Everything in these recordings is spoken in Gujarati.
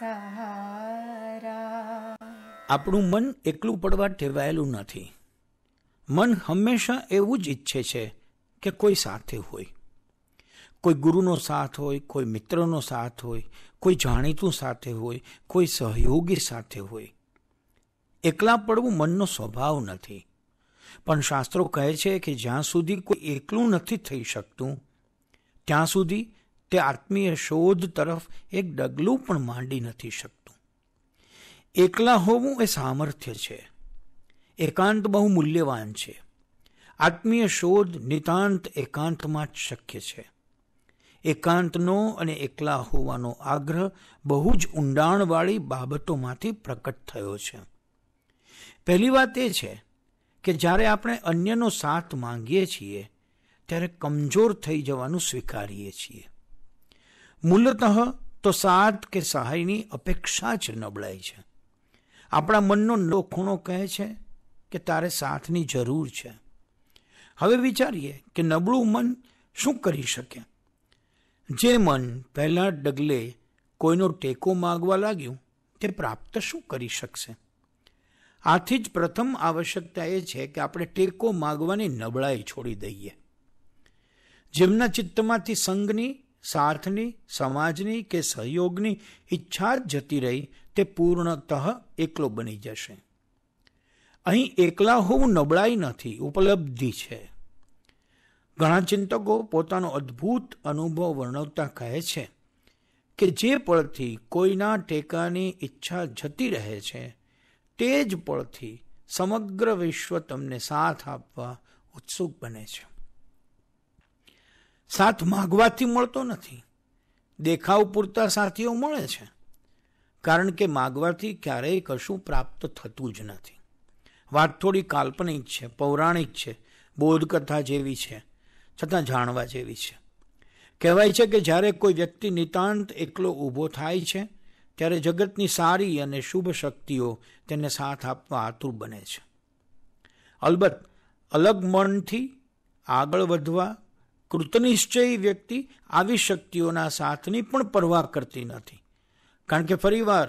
સહારા આપણું મન એકલું પડવા ઠેવાયેલું નથી મન હંમેશા એવું જ ઈચ્છે છે કે કોઈ સાથે હોય કોઈ ગુરુનો સાથ હોય કોઈ મિત્રનો સાથ હોય કોઈ જાણીતું સાથે હોય કોઈ સહયોગી સાથે હોય એકલા પડવું મનનો સ્વભાવ નથી પણ શાસ્ત્રો કહે છે કે જ્યાં સુધી કોઈ એકલું નથી થઈ શકતું ત્યાં સુધી તે આત્મીય શોધ તરફ એક ડગલું પણ માંડી નથી શકતું એકલા હોવું એ સામર્થ્ય છે એકાંત બહુ મૂલ્યવાન છે આત્મીય શોધ નિતાંત એકાંતમાં જ શક્ય છે એકાંતનો અને એકલા હોવાનો આગ્રહ બહુ જ ઊંડાણવાળી બાબતોમાંથી પ્રકટ થયો છે પહેલી વાત એ છે કે જ્યારે આપણે અન્યનો સાથ માંગીએ છીએ ત્યારે કમજોર થઈ જવાનું સ્વીકારીએ છીએ મૂલતઃ તો સાથ કે સહાયની અપેક્ષા જ નબળાઈ છે આપણા મનનો નો ખૂણો કહે છે કે તારે સાથની જરૂર છે હવે વિચારીએ કે નબળું મન શું કરી શકે જે મન પહેલા ડગલે કોઈનો ટેકો માગવા લાગ્યું તે પ્રાપ્ત શું કરી શકશે આથી જ પ્રથમ આવશ્યકતા એ છે કે આપણે ટેકો માગવાની નબળાઈ છોડી દઈએ જેમના ચિત્તમાંથી સંઘની સાર્થની સમાજની કે સહયોગની ઈચ્છા જ જતી રહી તે પૂર્ણતઃ એકલો બની જશે અહીં એકલા હોવું નબળાઈ નથી ઉપલબ્ધિ છે ઘણા ચિંતકો પોતાનો અદ્ભુત અનુભવ વર્ણવતા કહે છે કે જે પળથી કોઈના ટેકાની ઈચ્છા જતી રહે છે તે જ પળથી સમગ્ર વિશ્વ તમને સાથ આપવા ઉત્સુક બને છે સાથ માગવાથી મળતો નથી દેખાવ પૂરતા સાથીઓ મળે છે કારણ કે માગવાથી ક્યારેય કશું પ્રાપ્ત થતું જ નથી વાત થોડી કાલ્પનિક છે પૌરાણિક છે બોધકથા જેવી છે છતાં જાણવા જેવી છે કહેવાય છે કે જ્યારે કોઈ વ્યક્તિ નિતાંત એકલો ઊભો થાય છે ત્યારે જગતની સારી અને શુભ શક્તિઓ તેને સાથ આપવા આતુર બને છે અલબત્ત અલગ મનથી આગળ વધવા કૃતનિશ્ચયી વ્યક્તિ આવી શક્તિઓના સાથની પણ પરવાહ કરતી નથી કારણ કે ફરીવાર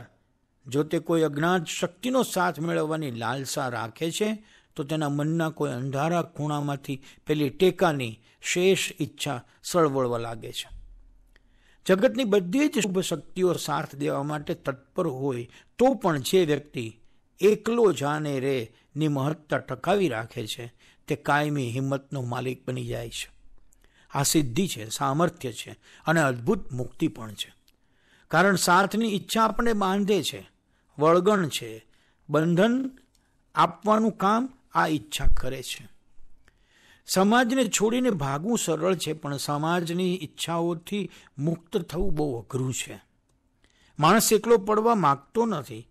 જો તે કોઈ અજ્ઞાત શક્તિનો સાથ મેળવવાની લાલસા રાખે છે તો તેના મનના કોઈ અંધારા ખૂણામાંથી પેલી ટેકાની શેષ ઈચ્છા સળવળવા લાગે છે જગતની બધી જ શુભ શક્તિઓ સાથ દેવા માટે તત્પર હોય તો પણ જે વ્યક્તિ એકલો જાને રે ની મહત્તા ટકાવી રાખે છે તે કાયમી હિંમતનો માલિક બની જાય છે આ સિદ્ધિ છે સામર્થ્ય છે અને અદ્ભુત મુક્તિ પણ છે કારણ સાર્થની ઈચ્છા આપણને બાંધે છે વળગણ છે બંધન આપવાનું કામ આ ઈચ્છા કરે છે સમાજને છોડીને ભાગવું સરળ છે પણ સમાજની ઈચ્છાઓથી મુક્ત થવું બહુ અઘરું છે માણસ એકલો પડવા માગતો નથી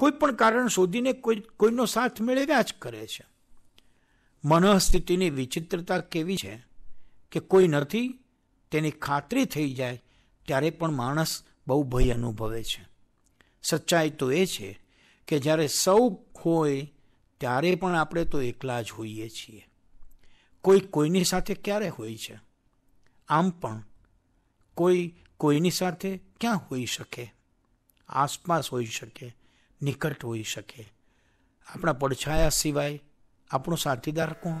કોઈ પણ કારણ શોધીને કોઈ કોઈનો સાથ મેળવ્યા જ કરે છે મનઃસ્થિતિની વિચિત્રતા કેવી છે કે કોઈ નથી તેની ખાતરી થઈ જાય ત્યારે પણ માણસ બહુ ભય અનુભવે છે સચ્ચાઈ તો એ છે કે જ્યારે સૌ હોય ત્યારે પણ આપણે તો એકલા જ હોઈએ છીએ કોઈ કોઈની સાથે ક્યારે હોય છે આમ પણ કોઈ કોઈની સાથે ક્યાં હોઈ શકે આસપાસ હોઈ શકે નિકટ હોઈ શકે આપણા પડછાયા સિવાય આપણો સાથીદાર કોણ